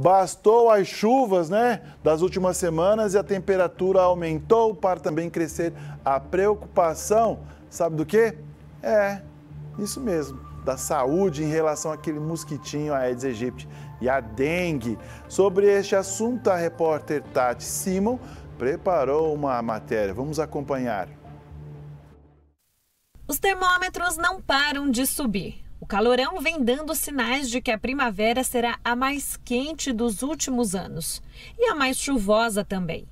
Bastou as chuvas né, das últimas semanas e a temperatura aumentou para também crescer a preocupação, sabe do que? É, isso mesmo, da saúde em relação àquele mosquitinho Aedes aegypti e a dengue. Sobre este assunto, a repórter Tati Simon preparou uma matéria. Vamos acompanhar. Os termômetros não param de subir. O calorão vem dando sinais de que a primavera será a mais quente dos últimos anos e a mais chuvosa também.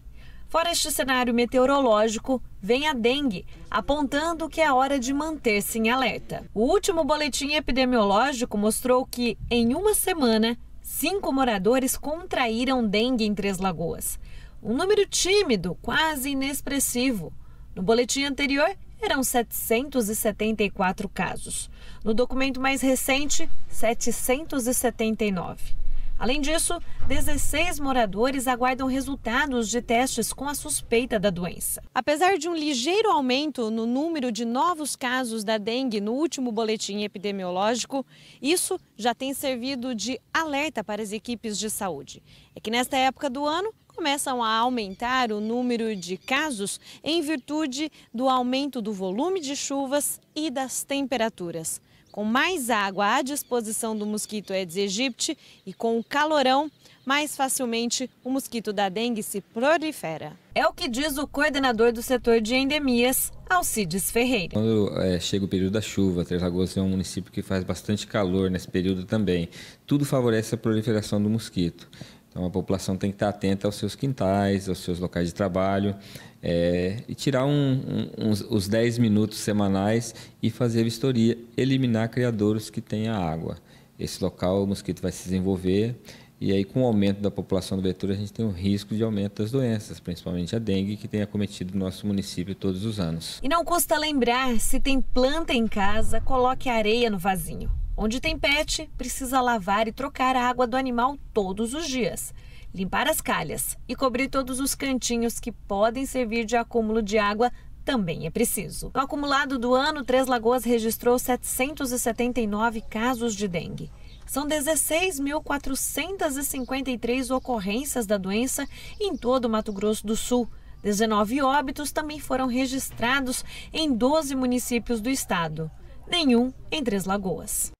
Fora este cenário meteorológico, vem a dengue, apontando que é hora de manter-se em alerta. O último boletim epidemiológico mostrou que, em uma semana, cinco moradores contraíram dengue em Três Lagoas. Um número tímido, quase inexpressivo. No boletim anterior, eram 774 casos. No documento mais recente, 779. Além disso, 16 moradores aguardam resultados de testes com a suspeita da doença. Apesar de um ligeiro aumento no número de novos casos da dengue no último boletim epidemiológico, isso já tem servido de alerta para as equipes de saúde. É que nesta época do ano, começam a aumentar o número de casos em virtude do aumento do volume de chuvas e das temperaturas. Com mais água à disposição do mosquito Aedes aegypti e com o calorão, mais facilmente o mosquito da dengue se prolifera. É o que diz o coordenador do setor de endemias, Alcides Ferreira. Quando é, chega o período da chuva, Três Lagoas é um município que faz bastante calor nesse período também. Tudo favorece a proliferação do mosquito. Então a população tem que estar atenta aos seus quintais, aos seus locais de trabalho é, e tirar um, um, uns, os 10 minutos semanais e fazer vistoria, eliminar criadouros que tenha água. Esse local o mosquito vai se desenvolver e aí com o aumento da população do vetor a gente tem um risco de aumento das doenças, principalmente a dengue que tem acometido o nosso município todos os anos. E não custa lembrar, se tem planta em casa, coloque areia no vasinho. Onde tem pet, precisa lavar e trocar a água do animal todos os dias, limpar as calhas e cobrir todos os cantinhos que podem servir de acúmulo de água também é preciso. No acumulado do ano, Três Lagoas registrou 779 casos de dengue. São 16.453 ocorrências da doença em todo o Mato Grosso do Sul. 19 óbitos também foram registrados em 12 municípios do estado, nenhum em Três Lagoas.